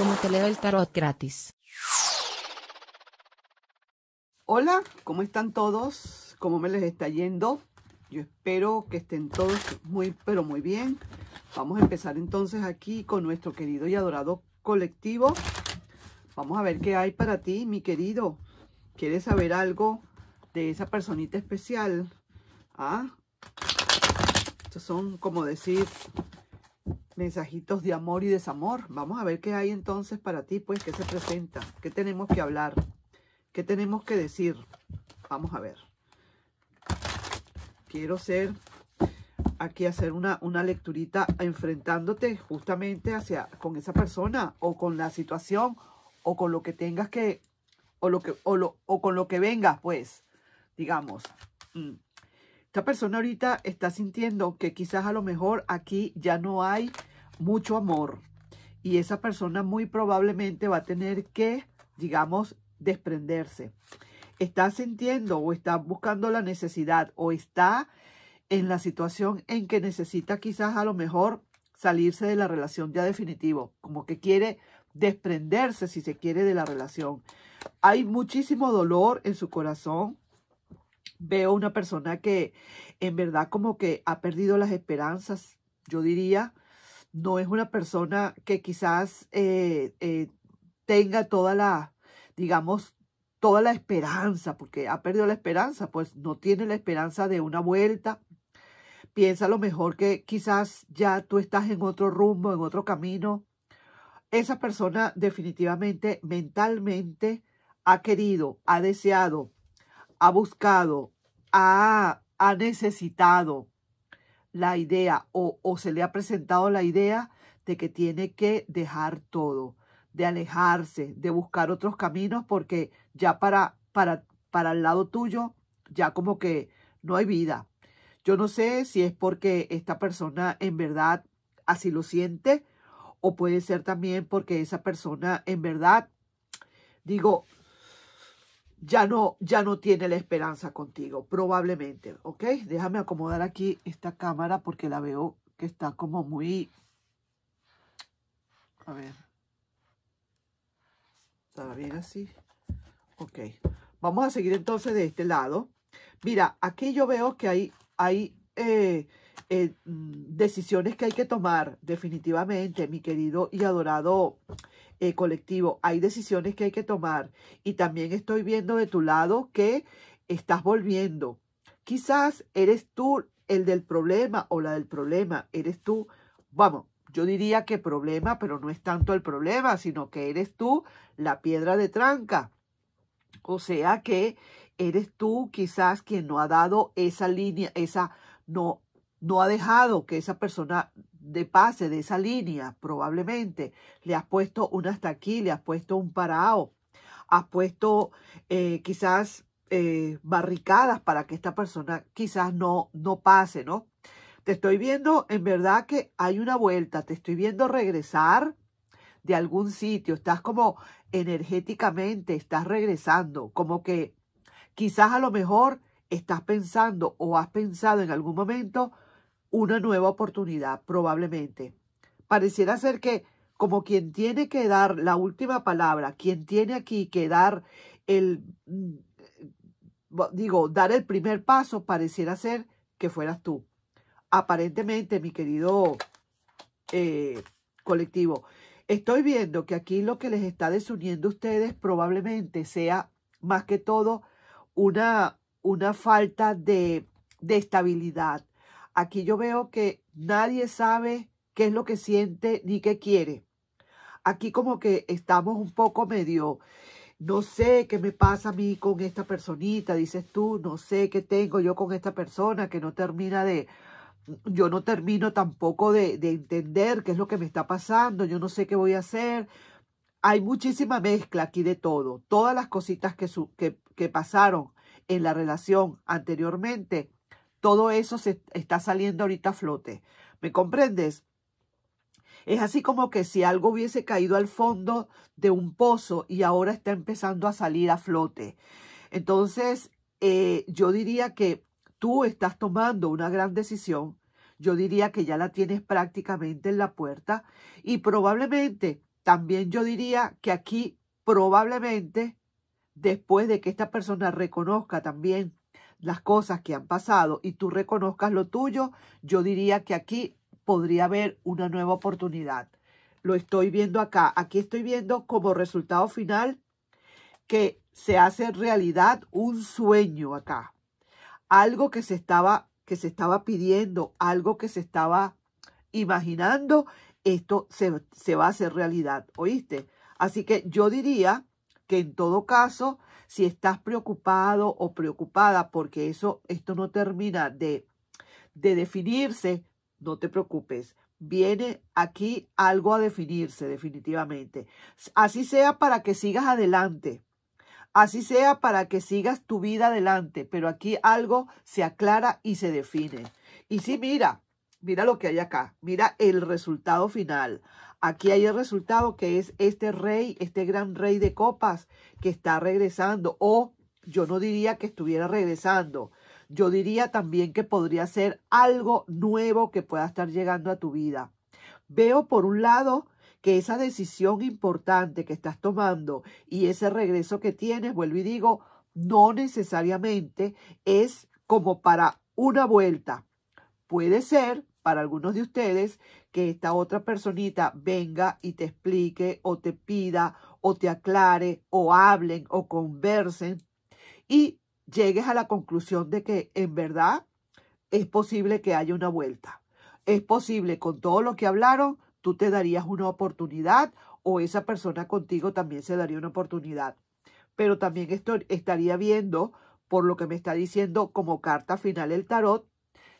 como te leo el tarot gratis. Hola, ¿cómo están todos? ¿Cómo me les está yendo? Yo espero que estén todos muy, pero muy bien. Vamos a empezar entonces aquí con nuestro querido y adorado colectivo. Vamos a ver qué hay para ti, mi querido. ¿Quieres saber algo de esa personita especial? ¿Ah? Estos son, como decir, mensajitos de amor y desamor. Vamos a ver qué hay entonces para ti, pues, qué se presenta, qué tenemos que hablar, qué tenemos que decir. Vamos a ver. Quiero ser aquí hacer una, una lecturita enfrentándote justamente hacia con esa persona o con la situación o con lo que tengas que o lo que o, lo, o con lo que vengas, pues, digamos. Mm. esta persona ahorita está sintiendo que quizás a lo mejor aquí ya no hay mucho amor y esa persona muy probablemente va a tener que, digamos, desprenderse. Está sintiendo o está buscando la necesidad o está en la situación en que necesita quizás a lo mejor salirse de la relación ya definitivo, como que quiere desprenderse si se quiere de la relación. Hay muchísimo dolor en su corazón. Veo una persona que en verdad como que ha perdido las esperanzas, yo diría, no es una persona que quizás eh, eh, tenga toda la, digamos, toda la esperanza, porque ha perdido la esperanza, pues no tiene la esperanza de una vuelta. Piensa a lo mejor que quizás ya tú estás en otro rumbo, en otro camino. Esa persona definitivamente mentalmente ha querido, ha deseado, ha buscado, ha, ha necesitado la idea o, se le ha presentado la idea de que tiene que dejar todo, de alejarse, de buscar otros caminos porque ya para, para, para el lado tuyo ya como que no hay vida. Yo no sé si es porque esta persona en verdad así lo siente o puede ser también porque esa persona en verdad, digo, ya no, ya no tiene la esperanza contigo, probablemente, ¿ok? Déjame acomodar aquí esta cámara porque la veo que está como muy... A ver. ¿Está bien así? Ok. Vamos a seguir entonces de este lado. Mira, aquí yo veo que hay, hay eh, eh, mm, decisiones que hay que tomar definitivamente, mi querido y adorado eh, colectivo. Hay decisiones que hay que tomar. Y también estoy viendo de tu lado que estás volviendo. Quizás eres tú el del problema o la del problema. Eres tú, vamos, yo diría que problema, pero no es tanto el problema, sino que eres tú la piedra de tranca. O sea que eres tú quizás quien no ha dado esa línea, esa no no ha dejado que esa persona de pase de esa línea, probablemente. Le has puesto un hasta aquí, le has puesto un parao, has puesto eh, quizás eh, barricadas para que esta persona quizás no, no pase, ¿no? Te estoy viendo, en verdad que hay una vuelta, te estoy viendo regresar de algún sitio, estás como energéticamente, estás regresando, como que quizás a lo mejor estás pensando o has pensado en algún momento, una nueva oportunidad, probablemente. Pareciera ser que como quien tiene que dar la última palabra, quien tiene aquí que dar el, mm, digo, dar el primer paso, pareciera ser que fueras tú. Aparentemente, mi querido eh, colectivo, estoy viendo que aquí lo que les está desuniendo a ustedes probablemente sea más que todo una, una falta de, de estabilidad Aquí yo veo que nadie sabe qué es lo que siente ni qué quiere. Aquí como que estamos un poco medio, no sé qué me pasa a mí con esta personita, dices tú, no sé qué tengo yo con esta persona que no termina de, yo no termino tampoco de, entender qué es lo que me está pasando, yo no sé qué voy a hacer. Hay muchísima mezcla aquí de todo, todas las cositas que, que, que pasaron en la relación anteriormente todo eso se está saliendo ahorita a flote. ¿Me comprendes? Es así como que si algo hubiese caído al fondo de un pozo y ahora está empezando a salir a flote. Entonces, eh, yo diría que tú estás tomando una gran decisión. Yo diría que ya la tienes prácticamente en la puerta y probablemente, también yo diría que aquí probablemente, después de que esta persona reconozca también las cosas que han pasado y tú reconozcas lo tuyo, yo diría que aquí podría haber una nueva oportunidad. Lo estoy viendo acá. Aquí estoy viendo como resultado final que se hace realidad un sueño acá. Algo que se estaba, que se estaba pidiendo, algo que se estaba imaginando, esto se, se va a hacer realidad. ¿Oíste? Así que yo diría que en todo caso si estás preocupado o preocupada porque eso, esto no termina de, de definirse, no te preocupes. Viene aquí algo a definirse definitivamente. Así sea para que sigas adelante. Así sea para que sigas tu vida adelante. Pero aquí algo se aclara y se define. Y sí, mira, mira lo que hay acá. Mira el resultado final. Aquí hay el resultado que es este rey, este gran rey de copas que está regresando. O yo no diría que estuviera regresando. Yo diría también que podría ser algo nuevo que pueda estar llegando a tu vida. Veo por un lado que esa decisión importante que estás tomando y ese regreso que tienes, vuelvo y digo, no necesariamente es como para una vuelta. Puede ser para algunos de ustedes que esta otra personita venga y te explique o te pida o te aclare o hablen o conversen y llegues a la conclusión de que en verdad es posible que haya una vuelta. Es posible con todo lo que hablaron, tú te darías una oportunidad o esa persona contigo también se daría una oportunidad. Pero también estaría viendo, por lo que me está diciendo como carta final el tarot,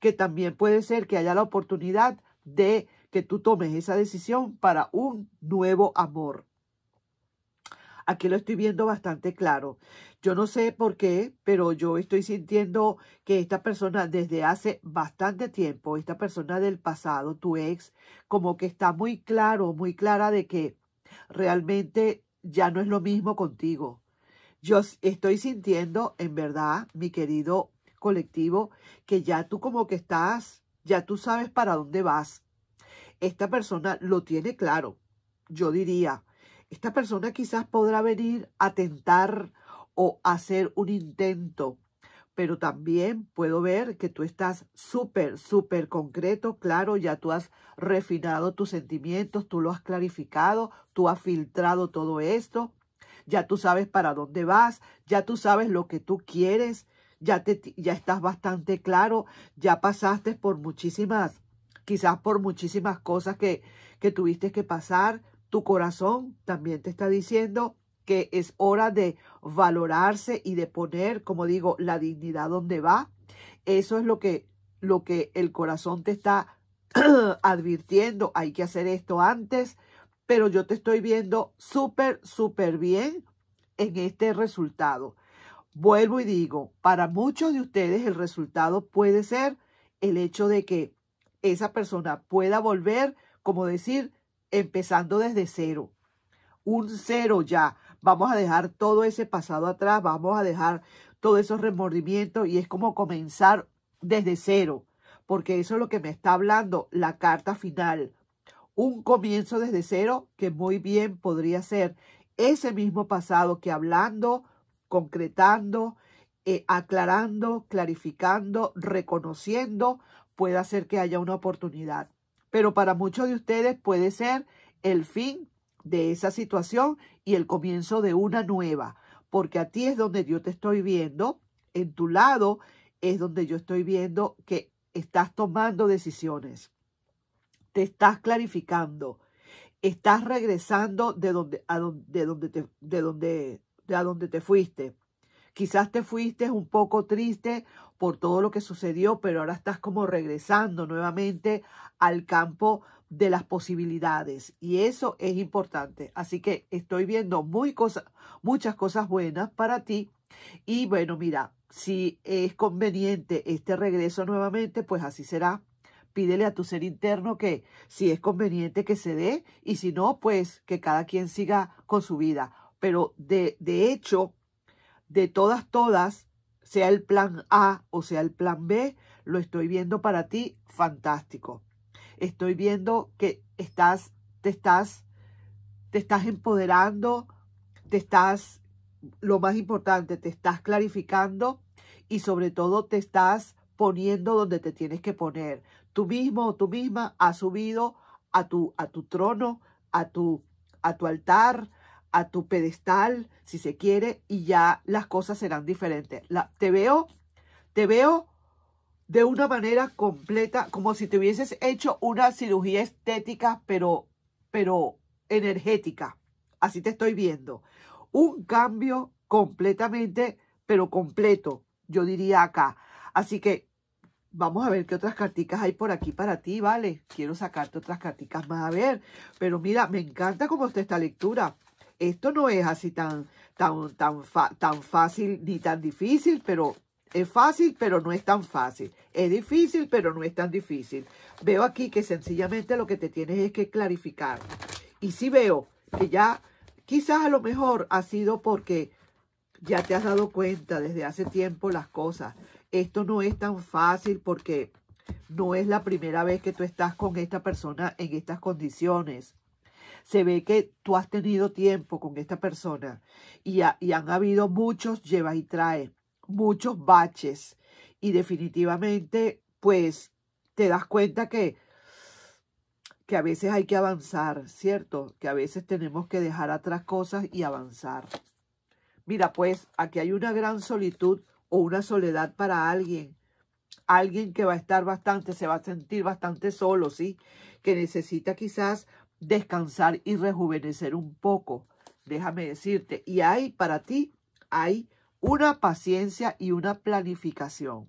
que también puede ser que haya la oportunidad de que tú tomes esa decisión para un nuevo amor. Aquí lo estoy viendo bastante claro. Yo no sé por qué, pero yo estoy sintiendo que esta persona desde hace bastante tiempo, esta persona del pasado, tu ex, como que está muy claro, muy clara de que realmente ya no es lo mismo contigo. Yo estoy sintiendo, en verdad, mi querido colectivo, que ya tú como que estás, ya tú sabes para dónde vas, esta persona lo tiene claro. Yo diría, esta persona quizás podrá venir a tentar o hacer un intento, pero también puedo ver que tú estás súper, súper concreto, claro, ya tú has refinado tus sentimientos, tú lo has clarificado, tú has filtrado todo esto, ya tú sabes para dónde vas, ya tú sabes lo que tú quieres, ya, te, ya estás bastante claro, ya pasaste por muchísimas quizás por muchísimas cosas que, que tuviste que pasar, tu corazón también te está diciendo que es hora de valorarse y de poner, como digo, la dignidad donde va. Eso es lo que, lo que el corazón te está advirtiendo. Hay que hacer esto antes, pero yo te estoy viendo súper, súper bien en este resultado. Vuelvo y digo, para muchos de ustedes el resultado puede ser el hecho de que esa persona pueda volver, como decir, empezando desde cero. Un cero ya. Vamos a dejar todo ese pasado atrás, vamos a dejar todos esos remordimientos y es como comenzar desde cero, porque eso es lo que me está hablando la carta final. Un comienzo desde cero que muy bien podría ser ese mismo pasado que hablando, concretando, eh, aclarando, clarificando, reconociendo, puede hacer que haya una oportunidad. Pero para muchos de ustedes puede ser el fin de esa situación y el comienzo de una nueva, porque a ti es donde yo te estoy viendo, en tu lado es donde yo estoy viendo que estás tomando decisiones, te estás clarificando, estás regresando de donde, a donde, de donde te, de donde, a donde te fuiste Quizás te fuiste un poco triste por todo lo que sucedió, pero ahora estás como regresando nuevamente al campo de las posibilidades y eso es importante. Así que estoy viendo muy muchas cosas buenas para ti y bueno, mira, si es conveniente este regreso nuevamente, pues así será. Pídele a tu ser interno que si es conveniente que se dé y si no, pues que cada quien siga con su vida. Pero de, de hecho, de todas, todas, sea el plan A o sea el plan B, lo estoy viendo para ti, fantástico. Estoy viendo que estás, te estás, te estás empoderando, te estás, lo más importante, te estás clarificando y sobre todo te estás poniendo donde te tienes que poner. Tú mismo o tú misma has subido a tu, a tu trono, a tu, a tu altar, a tu pedestal, si se quiere, y ya las cosas serán diferentes. La, te veo, te veo de una manera completa, como si te hubieses hecho una cirugía estética, pero, pero energética. Así te estoy viendo. Un cambio completamente, pero completo, yo diría acá. Así que vamos a ver qué otras carticas hay por aquí para ti, ¿vale? Quiero sacarte otras carticas más a ver. Pero mira, me encanta cómo está esta lectura esto no es así tan, tan, tan, tan fácil ni tan difícil, pero es fácil, pero no es tan fácil. Es difícil, pero no es tan difícil. Veo aquí que sencillamente lo que te tienes es que clarificar. Y sí veo que ya quizás a lo mejor ha sido porque ya te has dado cuenta desde hace tiempo las cosas. Esto no es tan fácil porque no es la primera vez que tú estás con esta persona en estas condiciones se ve que tú has tenido tiempo con esta persona y, y han habido muchos llevas y trae, muchos baches y definitivamente pues te das cuenta que, que a veces hay que avanzar, ¿cierto? Que a veces tenemos que dejar atrás cosas y avanzar. Mira, pues aquí hay una gran solitud o una soledad para alguien. Alguien que va a estar bastante, se va a sentir bastante solo, ¿sí? Que necesita quizás descansar y rejuvenecer un poco. Déjame decirte, y hay para ti, hay una paciencia y una planificación.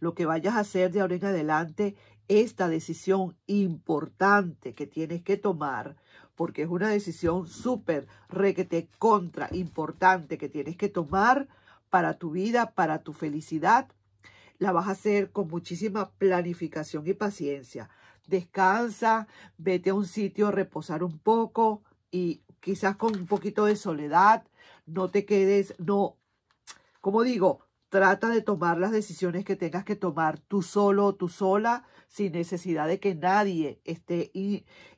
Lo que vayas a hacer de ahora en adelante, esta decisión importante que tienes que tomar, porque es una decisión súper requete contra importante que tienes que tomar para tu vida, para tu felicidad, la vas a hacer con muchísima planificación y paciencia. Descansa, vete a un sitio a reposar un poco y quizás con un poquito de soledad, no te quedes, no, como digo, trata de tomar las decisiones que tengas que tomar tú solo o tú sola, sin necesidad de que nadie esté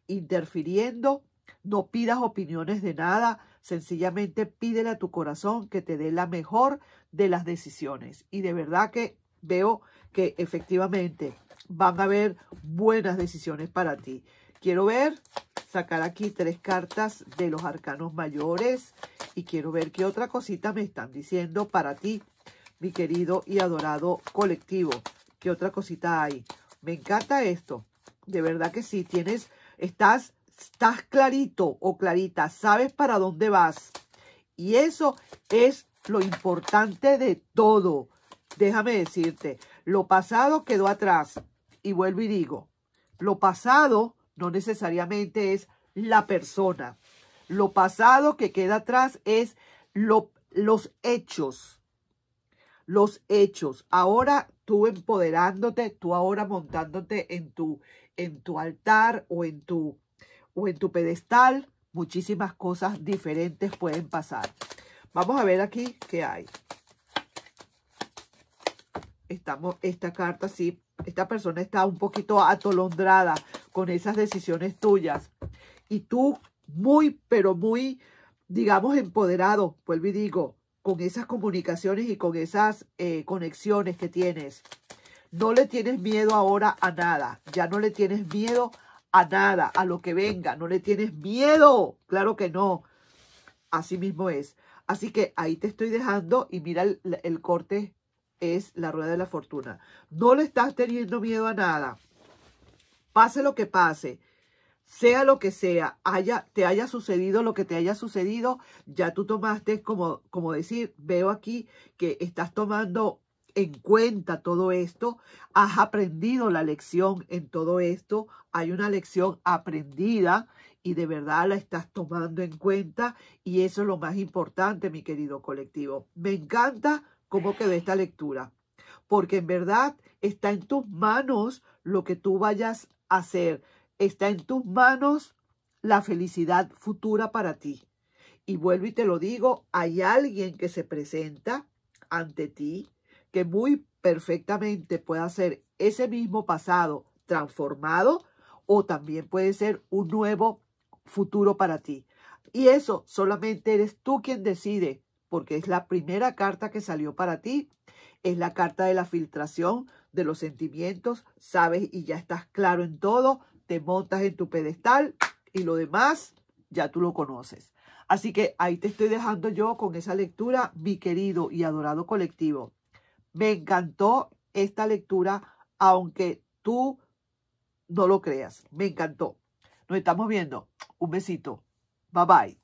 interfiriendo. No pidas opiniones de nada, sencillamente pídele a tu corazón que te dé la mejor de las decisiones. Y de verdad que veo que efectivamente van a haber buenas decisiones para ti. Quiero ver, sacar aquí tres cartas de los arcanos mayores y quiero ver qué otra cosita me están diciendo para ti, mi querido y adorado colectivo. ¿Qué otra cosita hay? Me encanta esto. De verdad que sí, tienes, estás, estás clarito o clarita, sabes para dónde vas. Y eso es lo importante de todo déjame decirte, lo pasado quedó atrás. Y vuelvo y digo, lo pasado no necesariamente es la persona. Lo pasado que queda atrás es lo, los hechos. Los hechos. Ahora tú empoderándote, tú ahora montándote en tu, en tu altar o en tu, o en tu pedestal, muchísimas cosas diferentes pueden pasar. Vamos a ver aquí qué hay estamos, esta carta sí, esta persona está un poquito atolondrada con esas decisiones tuyas. Y tú muy, pero muy, digamos, empoderado, vuelvo y digo, con esas comunicaciones y con esas eh, conexiones que tienes. No le tienes miedo ahora a nada, ya no le tienes miedo a nada, a lo que venga, no le tienes miedo, claro que no, así mismo es. Así que ahí te estoy dejando y mira el corte es la rueda de la fortuna. No le estás teniendo miedo a nada. Pase lo que pase, sea lo que sea, haya, te haya sucedido lo que te haya sucedido, ya tú tomaste, como, como decir, veo aquí que estás tomando en cuenta todo esto, has aprendido la lección en todo esto, hay una lección aprendida y de verdad la estás tomando en cuenta y eso es lo más importante, mi querido colectivo. Me encanta cómo quedó esta lectura. Porque en verdad está en tus manos lo que tú vayas a hacer. Está en tus manos la felicidad futura para ti. Y vuelvo y te lo digo, hay alguien que se presenta ante ti que muy perfectamente puede ser ese mismo pasado transformado o también puede ser un nuevo futuro para ti. Y eso solamente eres tú quien decide porque es la primera carta que salió para ti. Es la carta de la filtración de los sentimientos, sabes y ya estás claro en todo, te montas en tu pedestal y lo demás ya tú lo conoces. Así que ahí te estoy dejando yo con esa lectura, mi querido y adorado colectivo. Me encantó esta lectura, aunque tú no lo creas. Me encantó. Nos estamos viendo. Un besito. Bye bye.